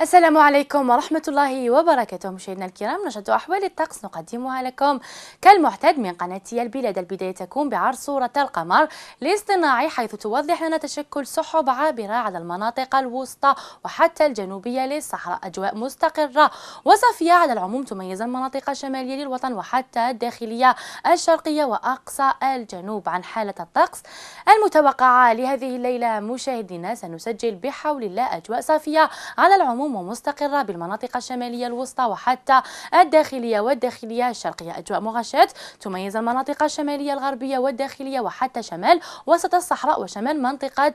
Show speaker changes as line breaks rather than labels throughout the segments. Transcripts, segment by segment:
السلام عليكم ورحمة الله وبركاته مشاهدينا الكرام نشرة أحوال الطقس نقدمها لكم كالمعتاد من قناة البلاد البداية تكون بعرض صورة القمر الاصطناعي حيث توضح لنا تشكل سحب عابرة على المناطق الوسطى وحتى الجنوبية للصحراء أجواء مستقرة وصافية على العموم تميز المناطق الشمالية للوطن وحتى الداخلية الشرقية وأقصى الجنوب عن حالة الطقس المتوقعة لهذه الليلة مشاهدينا سنسجل بحول الله أجواء صافية على العموم دائم ومستقرة بالمناطق الشمالية الوسطى وحتى الداخلية والداخلية الشرقية أجواء مغشاة تميز المناطق الشمالية الغربية والداخلية وحتى شمال وسط الصحراء وشمال منطقة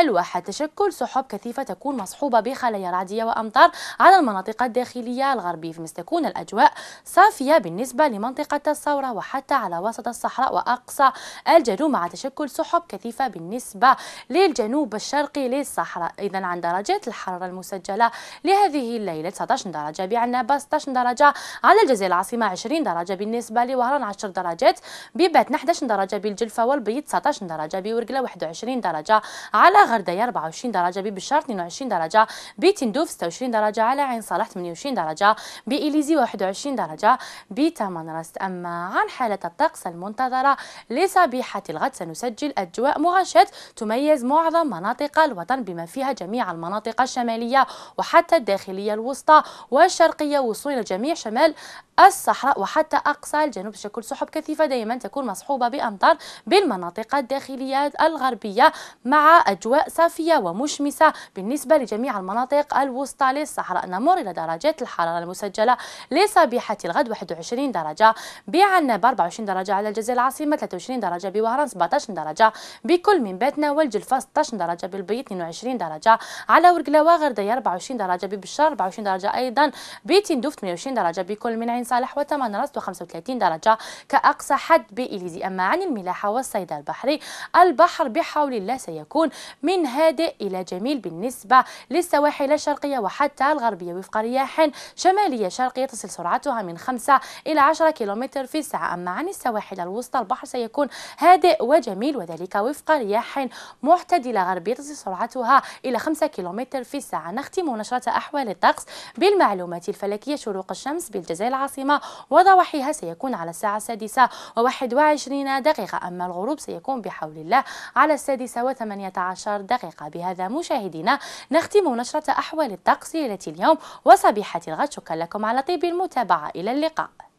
الواحة تشكل سحب كثيفة تكون مصحوبة بخلايا رعدية وأمطار على المناطق الداخلية الغربية فيما تكون الأجواء صافية بالنسبة لمنطقة الثورة وحتى على وسط الصحراء وأقصى الجنوب مع تشكل سحب كثيفة بالنسبة للجنوب الشرقي للصحراء إذا عن درجات الحرارة المسجلة لهذه الليلة 19 درجة بعنابة 16 درجة على الجزيرة العاصمة 20 درجة بالنسبة لوهران 10 درجات بباتنا 11 درجة بالجلفة والبيض 19 درجة بورقلة 21 درجة على غردية 24 درجة ببشار 22 درجة بتندوف 26 درجة على عين صالح 28 درجة بإليزي 21 درجة بتمنرست أما عن حالة الطقس المنتظرة لصبيحة الغد سنسجل أجواء مغشاة تميز معظم مناطق الوطن بما فيها جميع المناطق الشمالية وحتى حتى الداخلية الوسطى والشرقية وصولا جميع شمال الصحراء وحتى أقصى الجنوب بشكل سحب كثيفة دائما تكون مصحوبة بأمطار بالمناطق الداخلية الغربية مع أجواء صافية ومشمسة بالنسبة لجميع المناطق الوسطى للصحراء نمر إلى درجات الحرارة المسجلة لصبيحة الغد 21 درجة بعنب 24 درجة على الجزائر العاصمة 23 درجة بوهران 17 درجة بكل من باتنا والجلفة 16 درجة بالبيت 22 درجة على ورقلاوة غردية 24 درجة ببشار 24 درجة أيضا بتندوف 28 درجة بكل من بن صالح وتمنرست و35 درجة كأقصى حد بإليزي أما عن الملاحة والصيد البحري البحر بحول الله سيكون من هادئ إلى جميل بالنسبة للسواحل الشرقية وحتى الغربية وفق رياح شمالية شرقية تصل سرعتها من 5 إلى 10 كيلومتر في الساعة أما عن السواحل الوسطى البحر سيكون هادئ وجميل وذلك وفق رياح معتدلة غربية تصل سرعتها إلى 5 كيلومتر في الساعة نختم نشرة أحوال الطقس بالمعلومات الفلكية شروق الشمس بالجزائر العاصمة العاصمة وضواحيها سيكون على الساعة السادسة وواحد وعشرين دقيقة أما الغروب سيكون بحول الله على السادسة وثمانية عشر دقيقة بهذا مشاهدينا نختم نشرة أحوال الطقس ليلة اليوم وصبيحة الغد شكرا لكم على طيب المتابعة إلى اللقاء